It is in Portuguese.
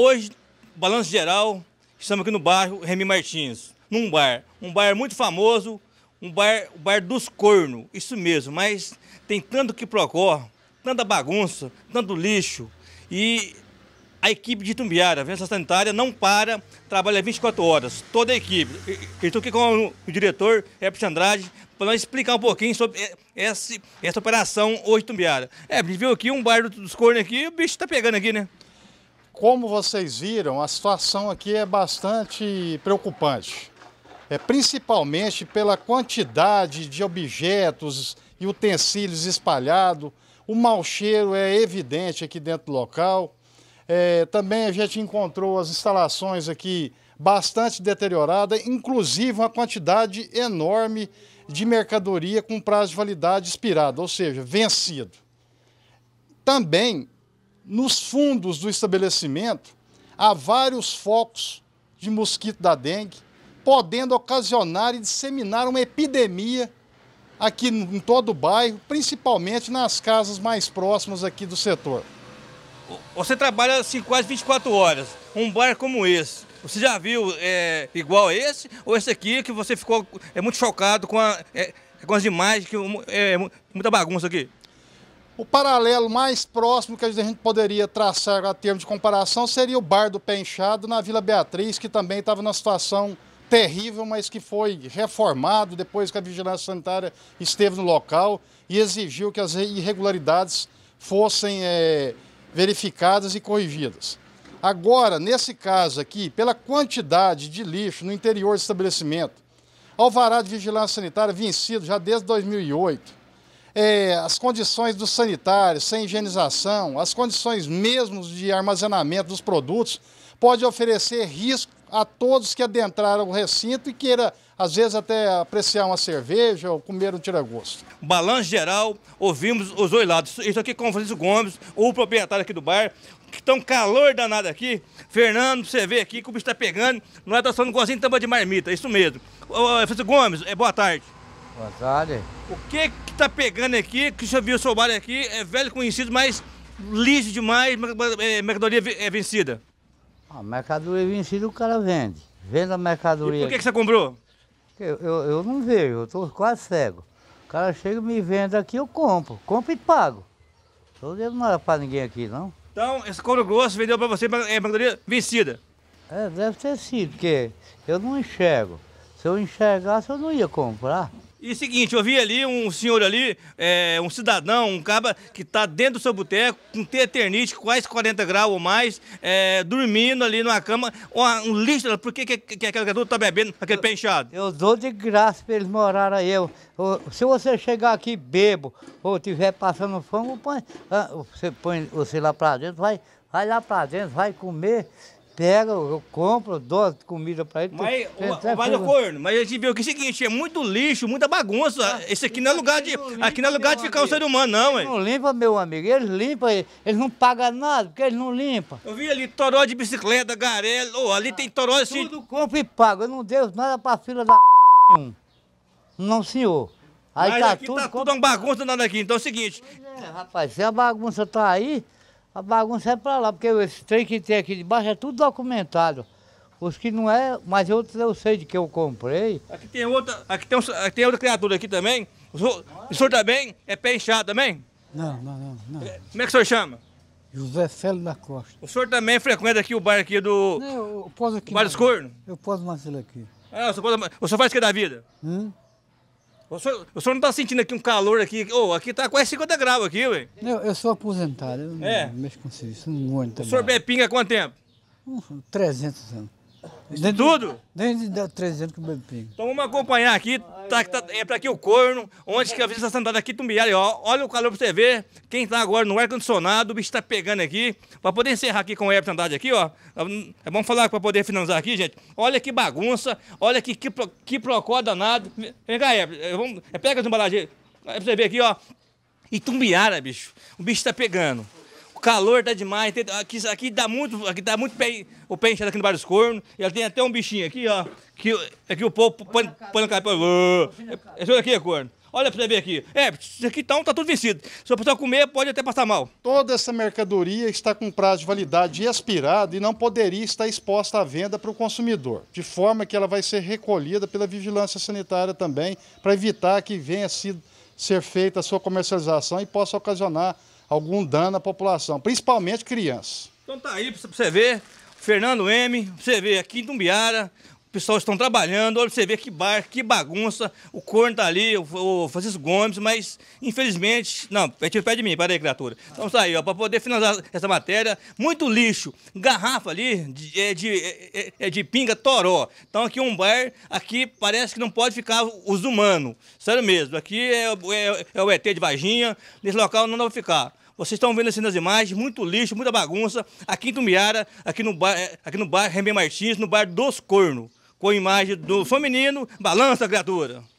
Hoje, balanço geral, estamos aqui no bairro Remy Martins, num bar. Um bar muito famoso, um bar, o bar dos cornos, isso mesmo, mas tem tanto que procorre, tanta bagunça, tanto lixo. E a equipe de Tumbiara, a Vigilância Sanitária, não para, trabalha 24 horas, toda a equipe. Estou aqui com o diretor, Herbert Andrade, para nós explicar um pouquinho sobre essa, essa operação hoje Tumbiara. É, a gente viu aqui um bar dos cornos aqui, o bicho está pegando aqui, né? como vocês viram, a situação aqui é bastante preocupante. É principalmente pela quantidade de objetos e utensílios espalhados. O mau cheiro é evidente aqui dentro do local. É, também a gente encontrou as instalações aqui bastante deterioradas, inclusive uma quantidade enorme de mercadoria com prazo de validade expirado, ou seja, vencido. Também nos fundos do estabelecimento há vários focos de mosquito da dengue, podendo ocasionar e disseminar uma epidemia aqui em todo o bairro, principalmente nas casas mais próximas aqui do setor. Você trabalha assim, quase 24 horas, um bairro como esse. Você já viu é, igual a esse? Ou esse aqui que você ficou é, muito chocado com, a, é, com as imagens, que é, muita bagunça aqui? O paralelo mais próximo que a gente poderia traçar a termo de comparação seria o bar do Pé Inchado na Vila Beatriz, que também estava numa situação terrível, mas que foi reformado depois que a Vigilância Sanitária esteve no local e exigiu que as irregularidades fossem é, verificadas e corrigidas. Agora, nesse caso aqui, pela quantidade de lixo no interior do estabelecimento, alvará de vigilância sanitária vencido já desde 2008, é, as condições dos sanitários, sem higienização, as condições mesmo de armazenamento dos produtos, pode oferecer risco a todos que adentraram o recinto e queira, às vezes, até apreciar uma cerveja ou comer um tiragosto. Balanço geral, ouvimos os dois lados. Isso aqui com o Francisco Gomes, o proprietário aqui do bar, que tão tá calor danado aqui. Fernando, você vê aqui que o bicho está pegando, não é está falando gozinho de tampa de marmita, isso mesmo. Ô, Francisco Gomes, é, boa tarde. O que que tá pegando aqui, que já viu o seu bar aqui, é velho conhecido, mas lixo demais, é, é ah, mercadoria é vencida? A mercadoria vencida o cara vende. Vende a mercadoria. E por que, que você comprou? Eu, eu, eu não vejo, eu tô quase cego. O cara chega e me vende aqui, eu compro. Compro e pago. dia não devo nada pra ninguém aqui, não. Então, esse couro grosso vendeu pra você é mercadoria vencida? É, deve ter sido, porque eu não enxergo. Se eu enxergasse, eu não ia comprar. E seguinte, eu vi ali um senhor ali, é, um cidadão, um caba que está dentro do seu boteco, com teternite, quase 40 graus ou mais, é, dormindo ali numa cama, uma, um lixo, por que, que, que aquele garoto está bebendo aquele pé inchado? Eu dou de graça para eles morarem aí. Eu, eu, se você chegar aqui bebo ou estiver passando fome, põe, ah, você põe você lá para dentro, vai, vai lá para dentro, vai comer pego, eu compro, dou comida para ele. Mas, tem, mas o corno, mas a gente viu que é o seguinte, é muito lixo, muita bagunça. Ah, Esse aqui não é lugar de. aqui não é lugar de ficar amigo. ser humano, não, hein? Não limpa, meu amigo. Eles limpam, eles não pagam nada, porque eles não limpam. Eu vi ali toró de bicicleta, garelo, oh, ali ah, tem toró tudo assim. Tudo e paga. Eu não devo nada pra fila da nenhum. Não, senhor. Aí mas tá aqui tudo. Tá tudo uma bagunça nada aqui. Então é o seguinte. É, rapaz, se a bagunça tá aí a bagunça é para lá, porque esse trem que tem aqui debaixo é tudo documentado. Os que não é, mas outros eu sei de que eu comprei. Aqui tem outra, aqui tem, aqui tem outra criatura aqui também. O senhor, o senhor também tá é pé inchado também? Não, não, não, não. É, como é que o senhor chama? José Félio da Costa. O senhor também frequenta aqui o bairro aqui do. Não, eu posso aqui. O Eu posso mais aqui. Ah, o senhor, pode, o senhor faz o que da vida? Hum? O senhor, o senhor não está sentindo aqui um calor aqui? Ô, oh, aqui tá quase 50 graus aqui, ué. Eu, eu sou aposentado, eu é. não mexo com serviço, não aguento. O senhor bebe pinga há quanto tempo? 300 hum, anos. Desde, Tudo? Desde 13 anos que eu bebo pinga. Então vamos acompanhar aqui, tá, tá, é para aqui o corno, onde que a Vista tá sentada aqui Tumbiara, ó, olha o calor para você ver, quem tá agora no ar-condicionado, o bicho tá pegando aqui, para poder encerrar aqui com o Everton Andrade aqui, ó, é bom falar para poder finalizar aqui, gente, olha que bagunça, olha que, que, que procó danado, vem cá, Everton, é, é pega as embalagens, é pra você ver aqui, ó, E Itumbiara, bicho, o bicho tá pegando. O calor tá demais. aqui, aqui dá muito, aqui dá muito pé, o pé inchado aqui no Barros Cornos. E tem até um bichinho aqui, ó. Que que o povo põe, põe, põe no capão. É isso aqui, corno. Olha pra você ver aqui. É, isso aqui tá, tá tudo vencido. Se a pessoa comer, pode até passar mal. Toda essa mercadoria está com prazo de validade expirado e não poderia estar exposta à venda para o consumidor. De forma que ela vai ser recolhida pela vigilância sanitária também, para evitar que venha a ser feita a sua comercialização e possa ocasionar algum dano à população, principalmente crianças. Então tá aí para você ver, Fernando M, você ver aqui em Tumbiara, o pessoal estão trabalhando, olha você ver que bar, que bagunça, o corno tá ali, o, Francisco Gomes, mas infelizmente, não, é tiro pé de mim, para aí, criatura. Então tá aí, ó, poder finalizar essa matéria, muito lixo, garrafa ali de, é, de, é, é, é de pinga toró. Então aqui é um bar, aqui parece que não pode ficar os humanos, sério mesmo, aqui é, é, é o ET de Varginha, nesse local não dá pra ficar. Vocês estão vendo assim nas imagens, muito lixo, muita bagunça, aqui em Tumiara, aqui no, bar, eh, aqui no bairro Remê Martins, no bairro dos Corno, com a imagem do feminino, balança a criatura.